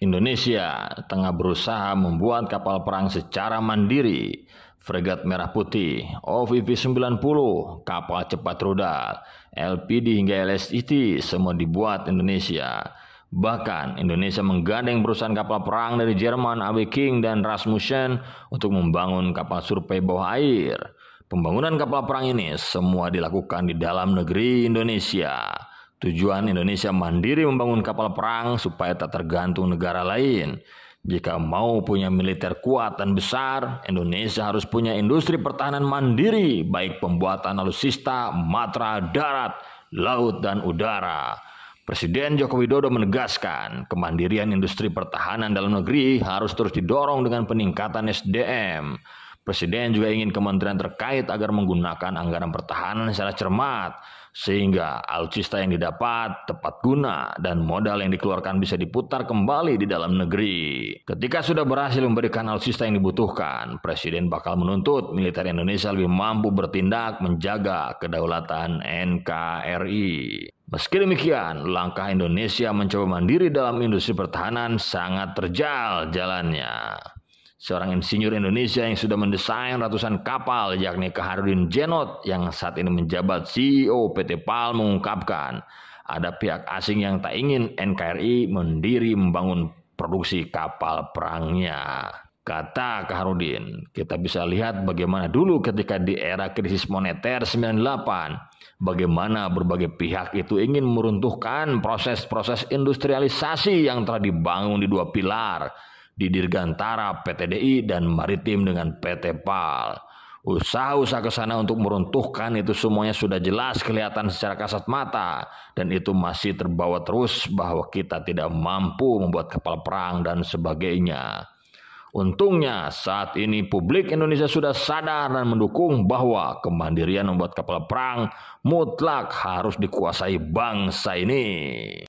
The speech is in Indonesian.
Indonesia tengah berusaha membuat kapal perang secara mandiri. Fregat Merah Putih, OVV-90, kapal cepat rudal, LPD hingga LSIT semua dibuat Indonesia. Bahkan Indonesia menggandeng perusahaan kapal perang dari Jerman AW King dan Rasmussen untuk membangun kapal survei bawah air. Pembangunan kapal perang ini semua dilakukan di dalam negeri Indonesia. Tujuan Indonesia mandiri membangun kapal perang supaya tak tergantung negara lain. Jika mau punya militer kuat dan besar, Indonesia harus punya industri pertahanan mandiri, baik pembuatan alutsista, matra, darat, laut, dan udara. Presiden Joko Widodo menegaskan, kemandirian industri pertahanan dalam negeri harus terus didorong dengan peningkatan SDM. Presiden juga ingin kementerian terkait agar menggunakan anggaran pertahanan secara cermat, sehingga alutsista yang didapat tepat guna dan modal yang dikeluarkan bisa diputar kembali di dalam negeri. Ketika sudah berhasil memberikan alutsista yang dibutuhkan, Presiden bakal menuntut militer Indonesia lebih mampu bertindak menjaga kedaulatan NKRI. Meski demikian, langkah Indonesia mencoba mandiri dalam industri pertahanan sangat terjal jalannya. Seorang insinyur Indonesia yang sudah mendesain ratusan kapal yakni Kaharudin Jenot yang saat ini menjabat CEO PT PAL mengungkapkan ada pihak asing yang tak ingin NKRI mendiri membangun produksi kapal perangnya. Kata Kaharudin, kita bisa lihat bagaimana dulu ketika di era krisis moneter 98, bagaimana berbagai pihak itu ingin meruntuhkan proses-proses industrialisasi yang telah dibangun di dua pilar, di Dirgantara, PTDI, dan Maritim dengan PT PAL. Usaha-usaha ke sana untuk meruntuhkan itu semuanya sudah jelas kelihatan secara kasat mata dan itu masih terbawa terus bahwa kita tidak mampu membuat kapal perang dan sebagainya. Untungnya saat ini publik Indonesia sudah sadar dan mendukung bahwa kemandirian membuat kapal perang mutlak harus dikuasai bangsa ini.